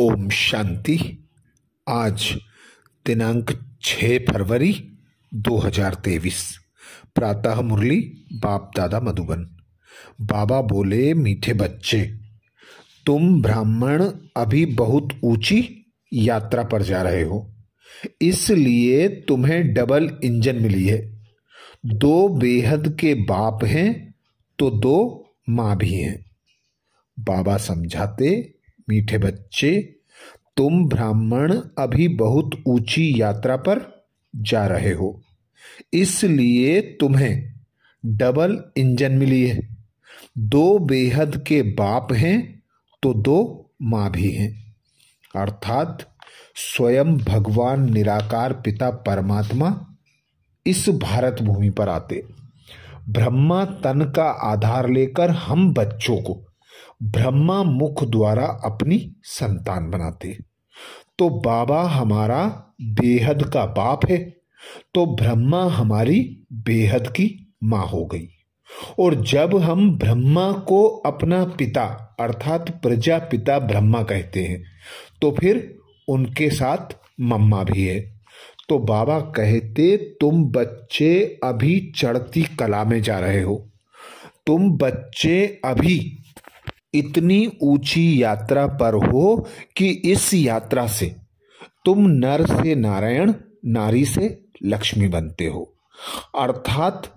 ओम शांति आज दिनांक 6 फरवरी 2023 प्रातः मुरली बाप दादा मधुबन बाबा बोले मीठे बच्चे तुम ब्राह्मण अभी बहुत ऊंची यात्रा पर जा रहे हो इसलिए तुम्हें डबल इंजन मिली है दो बेहद के बाप हैं तो दो माँ भी हैं बाबा समझाते मीठे बच्चे तुम ब्राह्मण अभी बहुत ऊंची यात्रा पर जा रहे हो इसलिए तुम्हें डबल इंजन मिली है दो बेहद के बाप हैं तो दो माँ भी हैं अर्थात स्वयं भगवान निराकार पिता परमात्मा इस भारत भूमि पर आते ब्रह्मा तन का आधार लेकर हम बच्चों को ब्रह्मा मुख द्वारा अपनी संतान बनाते तो बाबा हमारा बेहद का बाप है तो ब्रह्मा हमारी बेहद की माँ हो गई और जब हम ब्रह्मा को अपना पिता अर्थात प्रजापिता ब्रह्मा कहते हैं तो फिर उनके साथ मम्मा भी है तो बाबा कहते तुम बच्चे अभी चढ़ती कला में जा रहे हो तुम बच्चे अभी इतनी ऊंची यात्रा पर हो कि इस यात्रा से तुम नर से नारायण नारी से लक्ष्मी बनते हो अर्थात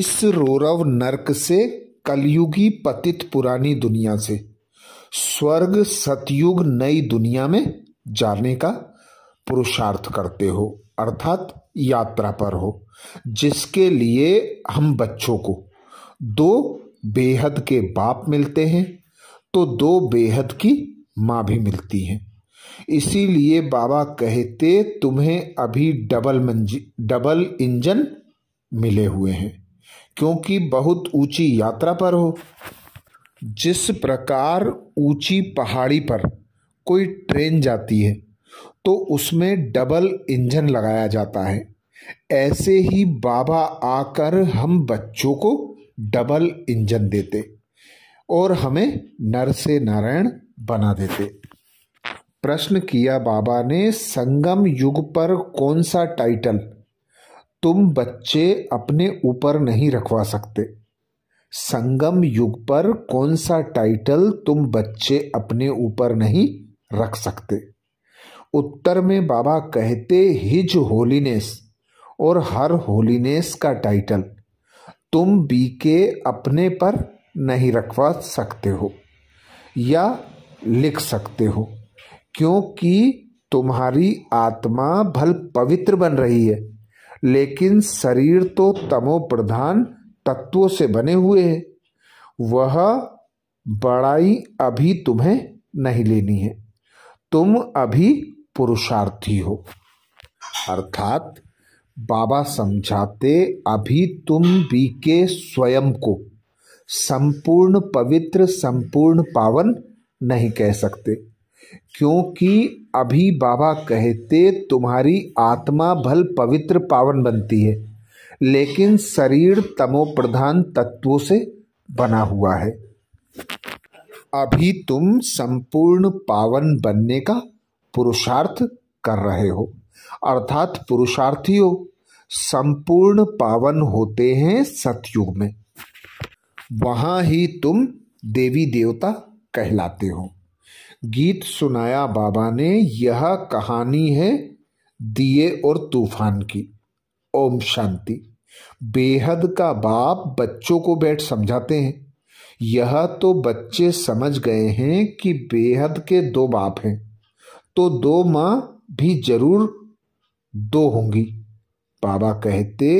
इस रोरव नरक से कलयुगी पतित पुरानी दुनिया से स्वर्ग सतयुग नई दुनिया में जाने का पुरुषार्थ करते हो अर्थात यात्रा पर हो जिसके लिए हम बच्चों को दो बेहद के बाप मिलते हैं तो दो बेहद की माँ भी मिलती है इसीलिए बाबा कहते तुम्हें अभी डबल मंजी डबल इंजन मिले हुए हैं क्योंकि बहुत ऊंची यात्रा पर हो जिस प्रकार ऊंची पहाड़ी पर कोई ट्रेन जाती है तो उसमें डबल इंजन लगाया जाता है ऐसे ही बाबा आकर हम बच्चों को डबल इंजन देते और हमें नर से नारायण बना देते प्रश्न किया बाबा ने संगम युग पर कौन सा टाइटल तुम बच्चे अपने ऊपर नहीं रखवा सकते संगम युग पर कौन सा टाइटल तुम बच्चे अपने ऊपर नहीं रख सकते उत्तर में बाबा कहते हिज होलीनेस और हर होलीनेस का टाइटल तुम बीके अपने पर नहीं रखवा सकते हो या लिख सकते हो क्योंकि तुम्हारी आत्मा भल पवित्र बन रही है लेकिन शरीर तो तमो प्रधान तत्वों से बने हुए है वह बड़ाई अभी तुम्हें नहीं लेनी है तुम अभी पुरुषार्थी हो अर्थात बाबा समझाते अभी तुम बी के स्वयं को संपूर्ण पवित्र संपूर्ण पावन नहीं कह सकते क्योंकि अभी बाबा कहते तुम्हारी आत्मा भल पवित्र पावन बनती है लेकिन शरीर तमोप्रधान तत्वों से बना हुआ है अभी तुम संपूर्ण पावन बनने का पुरुषार्थ कर रहे हो अर्थात पुरुषार्थियों संपूर्ण पावन होते हैं सतयुग में वहां ही तुम देवी देवता कहलाते हो गीत सुनाया बाबा ने यह कहानी है दिए और तूफान की ओम शांति बेहद का बाप बच्चों को बैठ समझाते हैं यह तो बच्चे समझ गए हैं कि बेहद के दो बाप हैं तो दो माँ भी जरूर दो होंगी बाबा कहते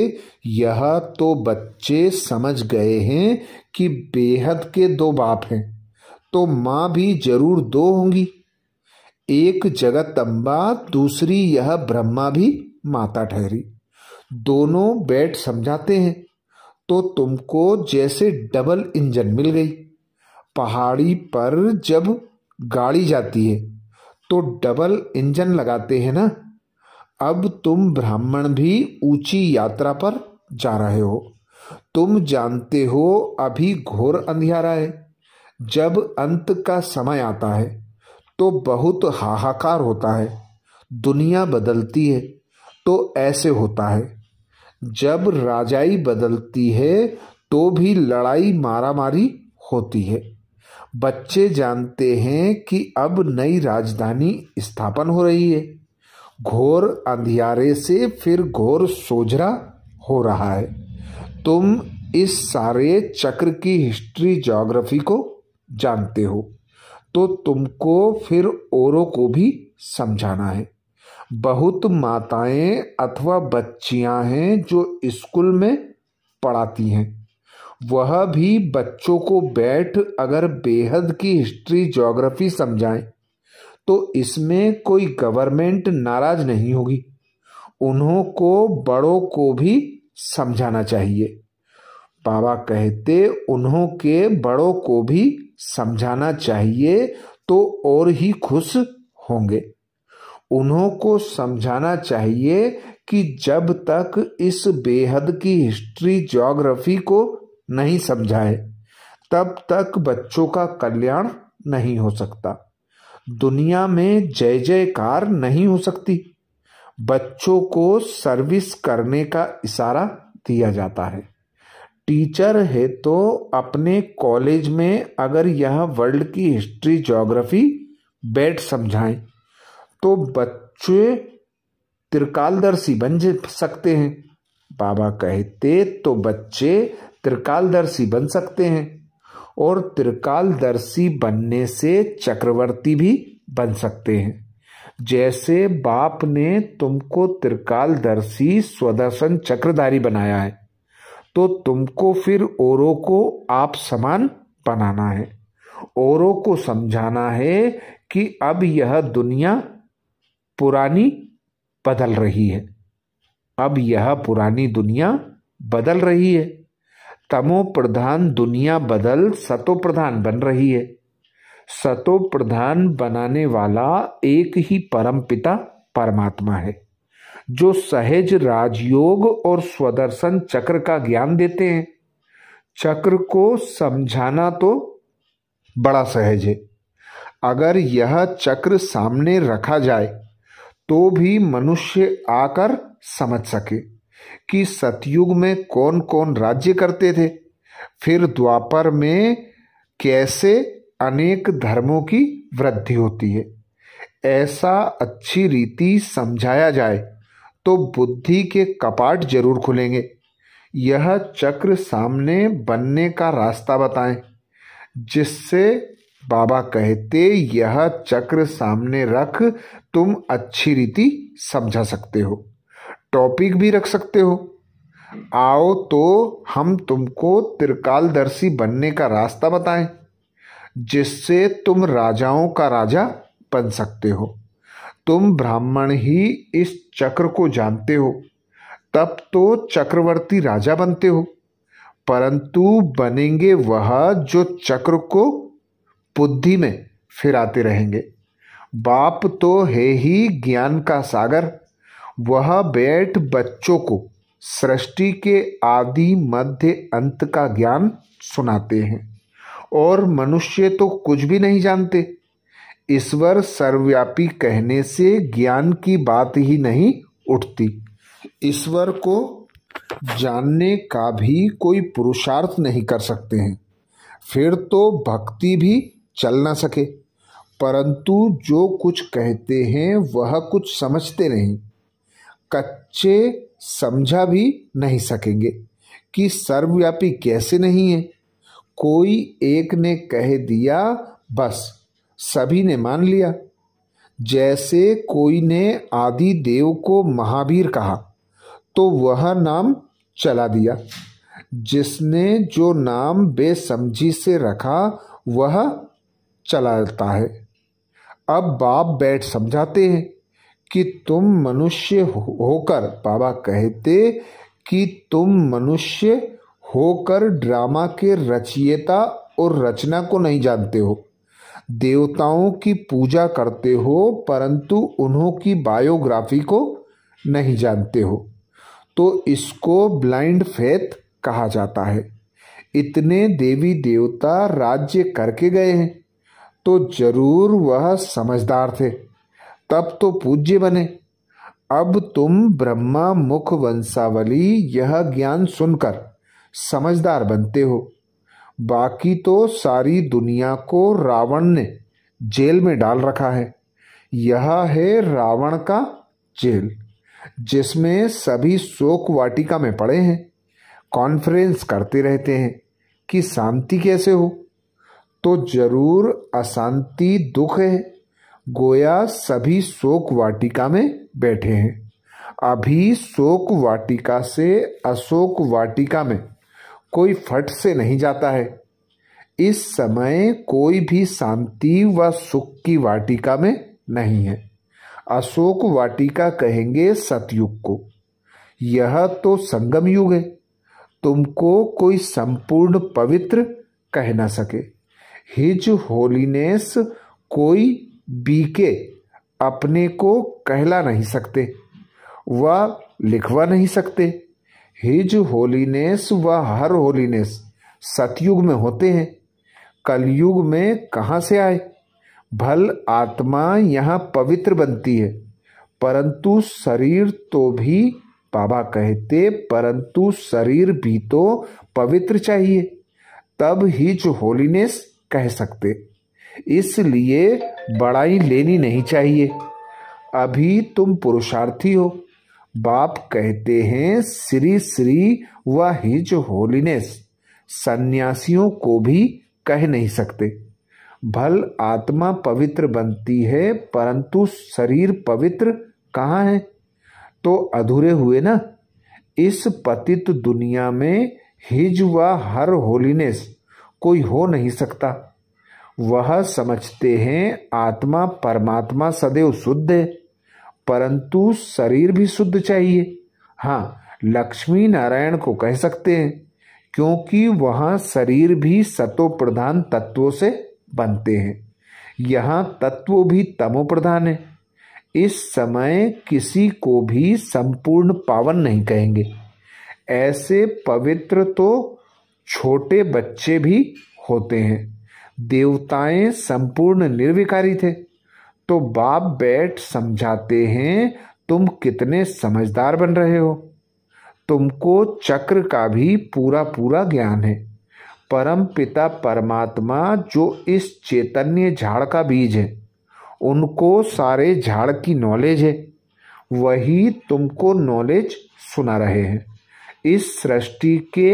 यह तो बच्चे समझ गए हैं कि बेहद के दो बाप हैं तो माँ भी जरूर दो होंगी एक जगत अम्बा दूसरी यह ब्रह्मा भी माता ठहरी दोनों बैठ समझाते हैं तो तुमको जैसे डबल इंजन मिल गई पहाड़ी पर जब गाड़ी जाती है तो डबल इंजन लगाते हैं ना अब तुम ब्राह्मण भी ऊंची यात्रा पर जा रहे हो तुम जानते हो अभी घोर अंधियारा है जब अंत का समय आता है तो बहुत हाहाकार होता है दुनिया बदलती है तो ऐसे होता है जब राजाई बदलती है तो भी लड़ाई मारामारी होती है बच्चे जानते हैं कि अब नई राजधानी स्थापन हो रही है घोर अंधियारे से फिर घोर सोझरा हो रहा है तुम इस सारे चक्र की हिस्ट्री जोग्राफी को जानते हो तो तुमको फिर औरों को भी समझाना है बहुत माताएं अथवा बच्चियां हैं जो स्कूल में पढ़ाती हैं वह भी बच्चों को बैठ अगर बेहद की हिस्ट्री जोग्राफी समझाएं तो इसमें कोई गवर्नमेंट नाराज नहीं होगी उन्हों को बड़ों को भी समझाना चाहिए बाबा कहते उन्हों के बड़ों को भी समझाना चाहिए तो और ही खुश होंगे उन्हों को समझाना चाहिए कि जब तक इस बेहद की हिस्ट्री ज्योग्राफी को नहीं समझाए तब तक बच्चों का कल्याण नहीं हो सकता दुनिया में जय जयकार नहीं हो सकती बच्चों को सर्विस करने का इशारा दिया जाता है टीचर है तो अपने कॉलेज में अगर यह वर्ल्ड की हिस्ट्री ज्योग्राफी बैठ समझाएं तो बच्चे त्रिकालदर्शी बन सकते हैं बाबा कहते तो बच्चे त्रिकालदर्शी बन सकते हैं और त्रिकालदर्शी बनने से चक्रवर्ती भी बन सकते हैं जैसे बाप ने तुमको त्रिकालदर्शी स्वदर्शन चक्रधारी बनाया है तो तुमको फिर औरों को आप समान बनाना है औरों को समझाना है कि अब यह दुनिया पुरानी बदल रही है अब यह पुरानी दुनिया बदल रही है तमो प्रधान दुनिया बदल सतो प्रधान बन रही है सतो प्रधान बनाने वाला एक ही परम पिता परमात्मा है जो सहज राजयोग और स्वदर्शन चक्र का ज्ञान देते हैं चक्र को समझाना तो बड़ा सहज है अगर यह चक्र सामने रखा जाए तो भी मनुष्य आकर समझ सके कि सतयुग में कौन कौन राज्य करते थे फिर द्वापर में कैसे अनेक धर्मों की वृद्धि होती है ऐसा अच्छी रीति समझाया जाए तो बुद्धि के कपाट जरूर खुलेंगे यह चक्र सामने बनने का रास्ता बताएं जिससे बाबा कहते यह चक्र सामने रख तुम अच्छी रीति समझा सकते हो टॉपिक भी रख सकते हो आओ तो हम तुमको त्रिकालदर्शी बनने का रास्ता बताएं जिससे तुम राजाओं का राजा बन सकते हो तुम ब्राह्मण ही इस चक्र को जानते हो तब तो चक्रवर्ती राजा बनते हो परंतु बनेंगे वह जो चक्र को बुद्धि में फिराते रहेंगे बाप तो है ही ज्ञान का सागर वह बैठ बच्चों को सृष्टि के आदि मध्य अंत का ज्ञान सुनाते हैं और मनुष्य तो कुछ भी नहीं जानते ईश्वर सर्वव्यापी कहने से ज्ञान की बात ही नहीं उठती ईश्वर को जानने का भी कोई पुरुषार्थ नहीं कर सकते हैं फिर तो भक्ति भी चल ना सके परंतु जो कुछ कहते हैं वह कुछ समझते नहीं कच्चे समझा भी नहीं सकेंगे कि सर्वव्यापी कैसे नहीं है कोई एक ने कह दिया बस सभी ने मान लिया जैसे कोई ने आदि देव को महावीर कहा तो वह नाम चला दिया जिसने जो नाम बेसमझी से रखा वह चलाता है अब बाप बैठ समझाते हैं कि तुम मनुष्य होकर बाबा कहते कि तुम मनुष्य होकर ड्रामा के रचयिता और रचना को नहीं जानते हो देवताओं की पूजा करते हो परंतु उन्हों की बायोग्राफी को नहीं जानते हो तो इसको ब्लाइंड फेथ कहा जाता है इतने देवी देवता राज्य करके गए हैं तो जरूर वह समझदार थे तब तो पूज्य बने अब तुम ब्रह्मा मुख वंशावली यह ज्ञान सुनकर समझदार बनते हो बाकी तो सारी दुनिया को रावण ने जेल में डाल रखा है यह है रावण का जेल जिसमें सभी शोक वाटिका में पड़े हैं कॉन्फ्रेंस करते रहते हैं कि शांति कैसे हो तो जरूर अशांति दुख है गोया सभी शोक वाटिका में बैठे हैं अभी शोक वाटिका से अशोक वाटिका में कोई फट से नहीं जाता है इस समय कोई भी शांति व सुख की वाटिका में नहीं है अशोक वाटिका कहेंगे सतयुग को यह तो संगम युग है तुमको कोई संपूर्ण पवित्र कह ना सके हिज होलीनेस कोई बीके अपने को कहला नहीं सकते व लिखवा नहीं सकते हिज होलीनेस व हर होलीनेस सतयुग में होते हैं कलयुग में कहाँ से आए भल आत्मा यहाँ पवित्र बनती है परंतु शरीर तो भी बाबा कहते परंतु शरीर भी तो पवित्र चाहिए तब ही जो होलीनेस कह सकते इसलिए बड़ाई लेनी नहीं चाहिए अभी तुम पुरुषार्थी हो बाप कहते हैं श्री श्री व हिज होलीनेस सन्यासियों को भी कह नहीं सकते भल आत्मा पवित्र बनती है परंतु शरीर पवित्र कहाँ है तो अधूरे हुए ना इस पतित दुनिया में हिज व हर होलीनेस कोई हो नहीं सकता वह समझते हैं आत्मा परमात्मा सदैव शुद्ध है परंतु शरीर भी शुद्ध चाहिए हाँ लक्ष्मी नारायण को कह सकते हैं क्योंकि वह शरीर भी सतो प्रधान तत्वों से बनते हैं यहाँ तत्व भी तमो प्रधान है इस समय किसी को भी संपूर्ण पावन नहीं कहेंगे ऐसे पवित्र तो छोटे बच्चे भी होते हैं देवताएं संपूर्ण निर्विकारी थे तो बाप बैठ समझाते हैं तुम कितने समझदार बन रहे हो तुमको चक्र का भी पूरा पूरा ज्ञान है परम पिता परमात्मा जो इस चैतन्य झाड़ का बीज है उनको सारे झाड़ की नॉलेज है वही तुमको नॉलेज सुना रहे हैं इस सृष्टि के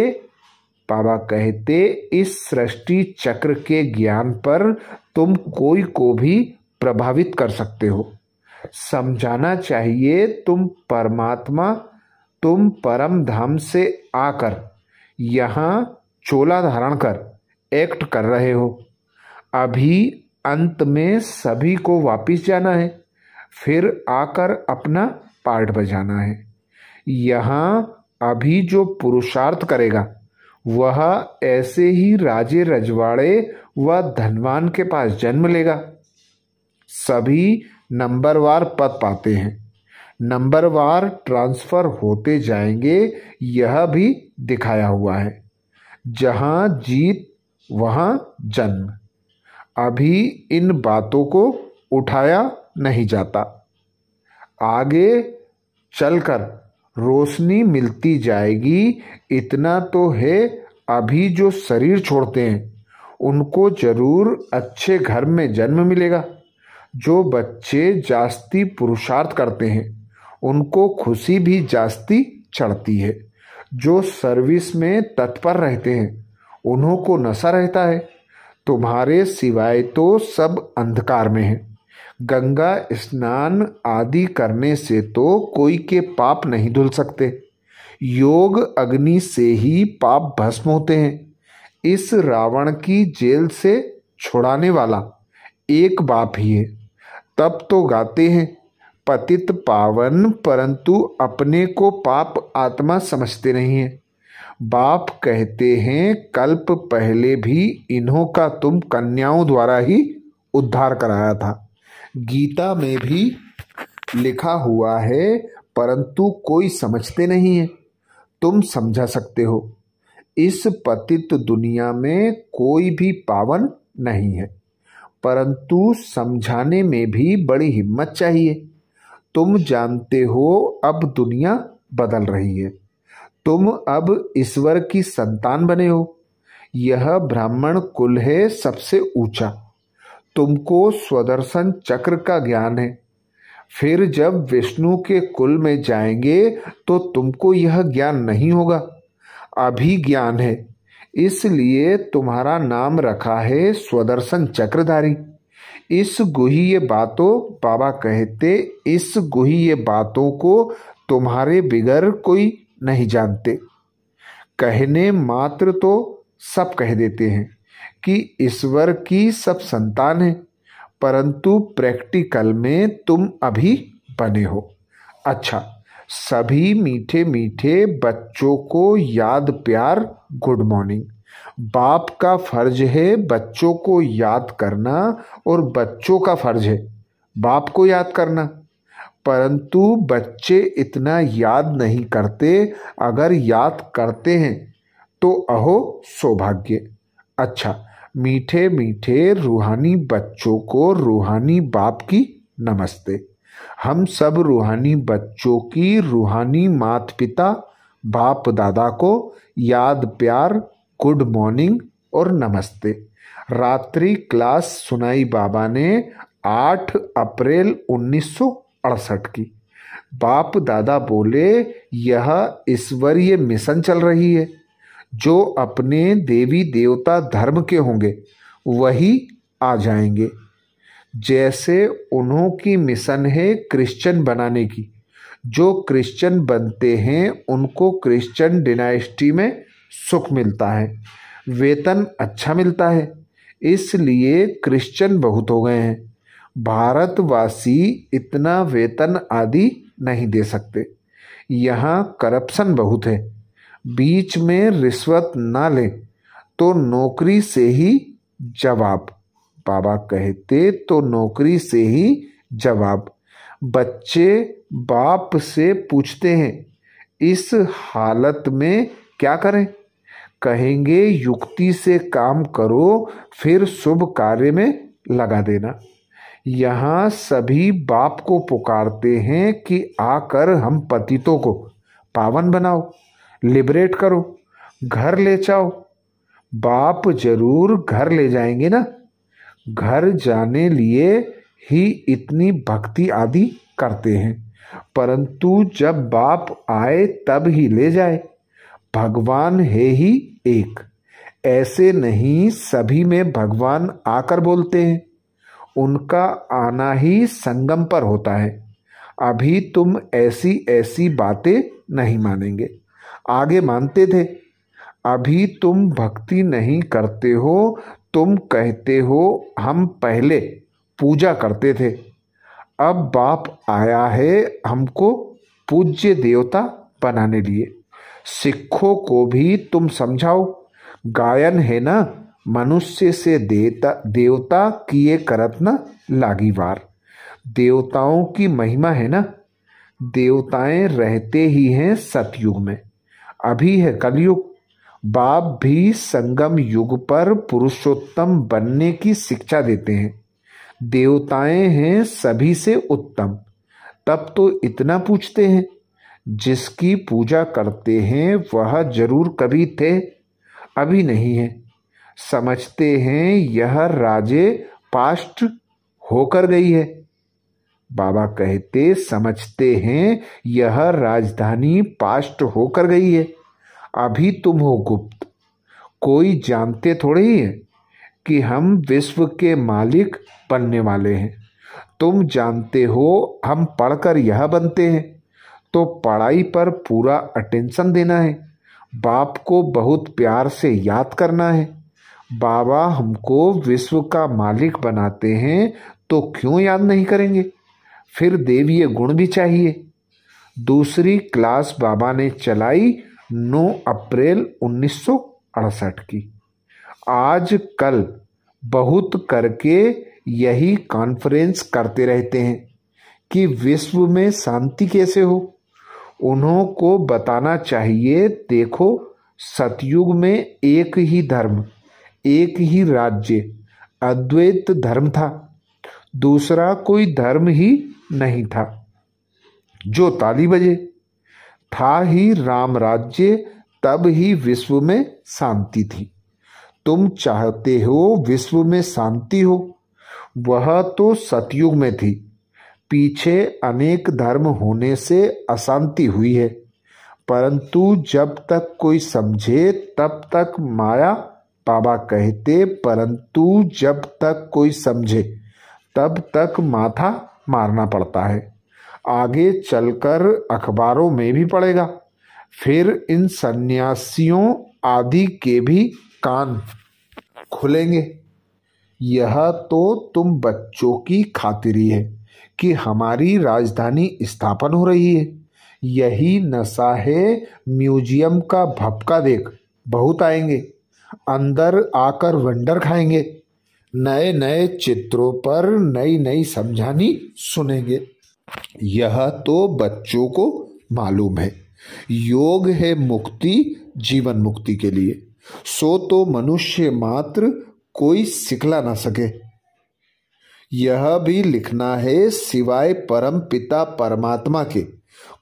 बाबा कहते इस सृष्टि चक्र के ज्ञान पर तुम कोई को भी प्रभावित कर सकते हो समझाना चाहिए तुम परमात्मा तुम परम धाम से आकर यहाँ चोला धारण कर एक्ट कर रहे हो अभी अंत में सभी को वापिस जाना है फिर आकर अपना पार्ट बजाना है यहाँ अभी जो पुरुषार्थ करेगा वह ऐसे ही राजे रजवाड़े व धनवान के पास जन्म लेगा सभी नंबरवार पद पाते हैं नंबरवार ट्रांसफ़र होते जाएंगे यह भी दिखाया हुआ है जहां जीत वहां जन्म अभी इन बातों को उठाया नहीं जाता आगे चलकर रोशनी मिलती जाएगी इतना तो है अभी जो शरीर छोड़ते हैं उनको जरूर अच्छे घर में जन्म मिलेगा जो बच्चे जास्ती पुरुषार्थ करते हैं उनको खुशी भी जास्ती चढ़ती है जो सर्विस में तत्पर रहते हैं उन्हों को नशा रहता है तुम्हारे सिवाय तो सब अंधकार में है गंगा स्नान आदि करने से तो कोई के पाप नहीं धुल सकते योग अग्नि से ही पाप भस्म होते हैं इस रावण की जेल से छुड़ाने वाला एक बाप ही है तब तो गाते हैं पतित पावन परंतु अपने को पाप आत्मा समझते नहीं है बाप कहते हैं कल्प पहले भी इन्हों का तुम कन्याओं द्वारा ही उद्धार कराया था गीता में भी लिखा हुआ है परंतु कोई समझते नहीं है तुम समझा सकते हो इस पतित दुनिया में कोई भी पावन नहीं है परंतु समझाने में भी बड़ी हिम्मत चाहिए तुम जानते हो अब दुनिया बदल रही है तुम अब ईश्वर की संतान बने हो यह ब्राह्मण कुल है सबसे ऊंचा तुमको स्वदर्शन चक्र का ज्ञान है फिर जब विष्णु के कुल में जाएंगे तो तुमको यह ज्ञान नहीं होगा अभी ज्ञान है इसलिए तुम्हारा नाम रखा है स्वदर्शन चक्रधारी इस ये बातों बाबा कहते इस ये बातों को तुम्हारे बिगर कोई नहीं जानते कहने मात्र तो सब कह देते हैं कि ईश्वर की सब संतान है परंतु प्रैक्टिकल में तुम अभी बने हो अच्छा सभी मीठे मीठे बच्चों को याद प्यार गुड मॉर्निंग बाप का फर्ज है बच्चों को याद करना और बच्चों का फर्ज है बाप को याद करना परंतु बच्चे इतना याद नहीं करते अगर याद करते हैं तो अहो सौभाग्य अच्छा मीठे मीठे रूहानी बच्चों को रूहानी बाप की नमस्ते हम सब रूहानी बच्चों की रूहानी मात पिता बाप दादा को याद प्यार गुड मॉर्निंग और नमस्ते रात्रि क्लास सुनाई बाबा ने 8 अप्रैल उन्नीस की बाप दादा बोले यह ईश्वरीय मिशन चल रही है जो अपने देवी देवता धर्म के होंगे वही आ जाएंगे जैसे उन्हों की मिशन है क्रिश्चियन बनाने की जो क्रिश्चियन बनते हैं उनको क्रिश्चियन डिनाइस्टी में सुख मिलता है वेतन अच्छा मिलता है इसलिए क्रिश्चियन बहुत हो गए हैं भारतवासी इतना वेतन आदि नहीं दे सकते यहाँ करप्शन बहुत है बीच में रिश्वत ना लें तो नौकरी से ही जवाब बाबा कहते तो नौकरी से ही जवाब बच्चे बाप से पूछते हैं इस हालत में क्या करें कहेंगे युक्ति से काम करो फिर शुभ कार्य में लगा देना यहाँ सभी बाप को पुकारते हैं कि आकर हम पतितों को पावन बनाओ लिबरेट करो घर ले जाओ बाप जरूर घर ले जाएंगे ना घर जाने लिए ही इतनी भक्ति आदि करते हैं परंतु जब बाप आए तब ही ले जाए भगवान है ही एक ऐसे नहीं सभी में भगवान आकर बोलते हैं उनका आना ही संगम पर होता है अभी तुम ऐसी ऐसी बातें नहीं मानेंगे आगे मानते थे अभी तुम भक्ति नहीं करते हो तुम कहते हो हम पहले पूजा करते थे अब बाप आया है हमको पूज्य देवता बनाने लिए सिखों को भी तुम समझाओ गायन है ना मनुष्य से देवता देवता किए करत ना लागी देवताओं की महिमा है ना देवताएं रहते ही हैं सतयुग में अभी है कलयुग बाप भी संगम युग पर पुरुषोत्तम बनने की शिक्षा देते हैं देवताएं हैं सभी से उत्तम तब तो इतना पूछते हैं जिसकी पूजा करते हैं वह जरूर कभी थे अभी नहीं है समझते हैं यह राजे पास्ट होकर गई है बाबा कहते समझते हैं यह राजधानी पास्ट होकर गई है अभी तुम हो गुप्त कोई जानते थोड़े ही है कि हम विश्व के मालिक बनने वाले हैं तुम जानते हो हम पढ़कर यह बनते हैं तो पढ़ाई पर पूरा अटेंशन देना है बाप को बहुत प्यार से याद करना है बाबा हमको विश्व का मालिक बनाते हैं तो क्यों याद नहीं करेंगे फिर देवीय गुण भी चाहिए दूसरी क्लास बाबा ने चलाई 9 अप्रैल उन्नीस की आज कल बहुत करके यही कॉन्फ्रेंस करते रहते हैं कि विश्व में शांति कैसे हो उन्हों को बताना चाहिए देखो सतयुग में एक ही धर्म एक ही राज्य अद्वैत धर्म था दूसरा कोई धर्म ही नहीं था जो ताली बजे था ही राम राज्य तब ही विश्व में शांति थी तुम चाहते हो विश्व में शांति हो वह तो सतयुग में थी पीछे अनेक धर्म होने से अशांति हुई है परंतु जब तक कोई समझे तब तक माया बाबा कहते परंतु जब तक कोई समझे तब तक माथा मारना पड़ता है आगे चलकर अखबारों में भी पड़ेगा फिर इन सन्यासियों आदि के भी कान खुलेंगे यह तो तुम बच्चों की खातिरी है कि हमारी राजधानी स्थापन हो रही है यही नशा है म्यूजियम का भपका देख बहुत आएंगे अंदर आकर वंडर खाएंगे नए नए चित्रों पर नई नई समझानी सुनेंगे यह तो बच्चों को मालूम है योग है मुक्ति जीवन मुक्ति के लिए सो तो मनुष्य मात्र कोई सिखला ना सके यह भी लिखना है सिवाय परम पिता परमात्मा के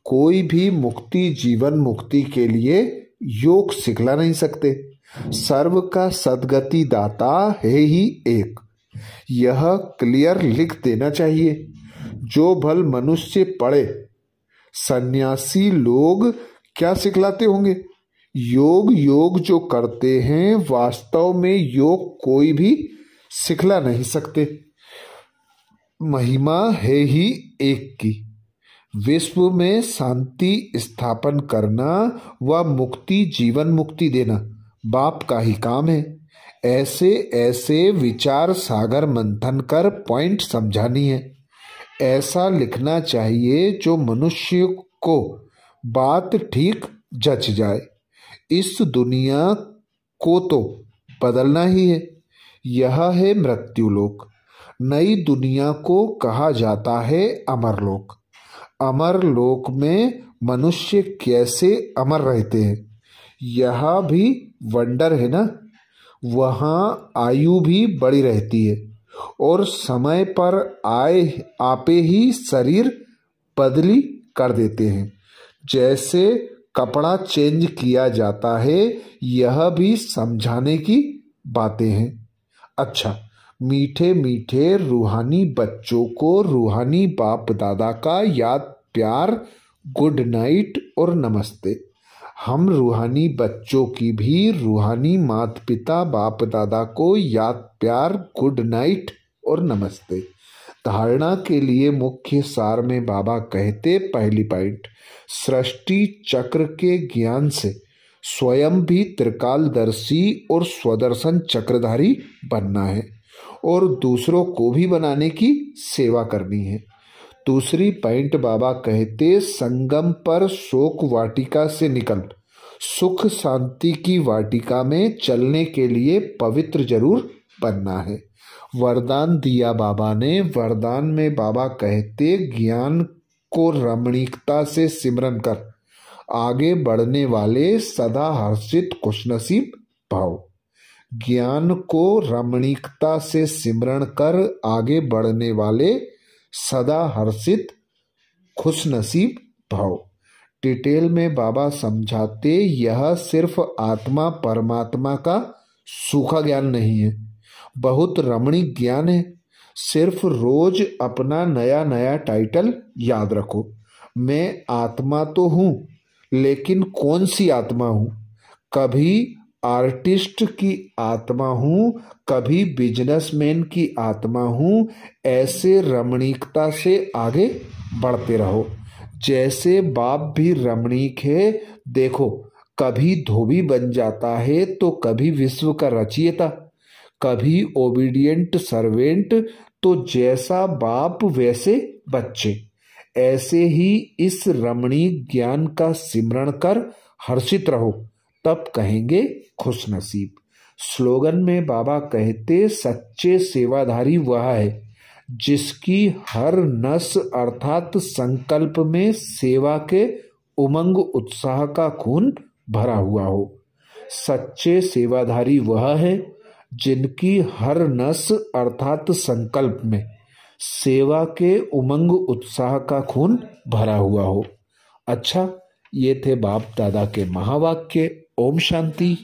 कोई भी मुक्ति जीवन मुक्ति के लिए योग सिखला नहीं सकते सर्व का सदगति दाता है ही एक यह क्लियर लिख देना चाहिए जो भल मनुष्य पढ़े सन्यासी लोग क्या सिखलाते होंगे योग योग जो करते हैं वास्तव में योग कोई भी सिखला नहीं सकते महिमा है ही एक की विश्व में शांति स्थापन करना व मुक्ति जीवन मुक्ति देना बाप का ही काम है ऐसे ऐसे विचार सागर मंथन कर पॉइंट समझानी है ऐसा लिखना चाहिए जो मनुष्य को बात ठीक जच जाए इस दुनिया को तो बदलना ही है यह है मृत्युलोक नई दुनिया को कहा जाता है अमरलोक लोक में मनुष्य कैसे अमर रहते हैं यह भी वंडर है ना वहाँ आयु भी बड़ी रहती है और समय पर आए आपे ही शरीर बदली कर देते हैं जैसे कपड़ा चेंज किया जाता है यह भी समझाने की बातें हैं अच्छा मीठे मीठे रूहानी बच्चों को रूहानी बाप दादा का याद प्यार गुड नाइट और नमस्ते हम रूहानी बच्चों की भी रूहानी माता पिता बाप दादा को याद प्यार गुड नाइट और नमस्ते धारणा के लिए मुख्य सार में बाबा कहते पहली पॉइंट सृष्टि चक्र के ज्ञान से स्वयं भी त्रिकालदर्शी और स्वदर्शन चक्रधारी बनना है और दूसरों को भी बनाने की सेवा करनी है दूसरी पॉइंट बाबा कहते संगम पर शोक वाटिका से निकल सुख शांति की वाटिका में चलने के लिए पवित्र जरूर बनना है वरदान दिया बाबा ने वरदान में बाबा कहते ज्ञान को रमणीकता से सिमरन कर आगे बढ़ने वाले सदा हर्षित खुशनसीब भाव ज्ञान को रमणीकता से सिमरण कर आगे बढ़ने वाले सदा हर्षित खुशनसीब भाव डिटेल में बाबा समझाते यह सिर्फ आत्मा परमात्मा का सूखा ज्ञान नहीं है बहुत रमणीक ज्ञान है सिर्फ रोज अपना नया नया टाइटल याद रखो मैं आत्मा तो हूँ लेकिन कौन सी आत्मा हूँ कभी आर्टिस्ट की आत्मा हूँ कभी बिजनेसमैन की आत्मा हूँ ऐसे रमणीकता से आगे बढ़ते रहो जैसे बाप भी रमणीक है देखो कभी धोबी बन जाता है तो कभी विश्व का रचियता कभी ओबीडियंट सर्वेंट तो जैसा बाप वैसे बच्चे ऐसे ही इस रमणीक ज्ञान का सिमरण कर हर्षित रहो तब कहेंगे खुश नसीब स्लोगन में बाबा कहते सच्चे सेवाधारी वह है जिसकी हर नस अर्थात संकल्प में सेवा के उमंग उत्साह का खून भरा हुआ हो सच्चे सेवाधारी वह है जिनकी हर नस अर्थात संकल्प में सेवा के उमंग उत्साह का खून भरा हुआ हो अच्छा ये थे बाप दादा के महावाक्य ओम शांति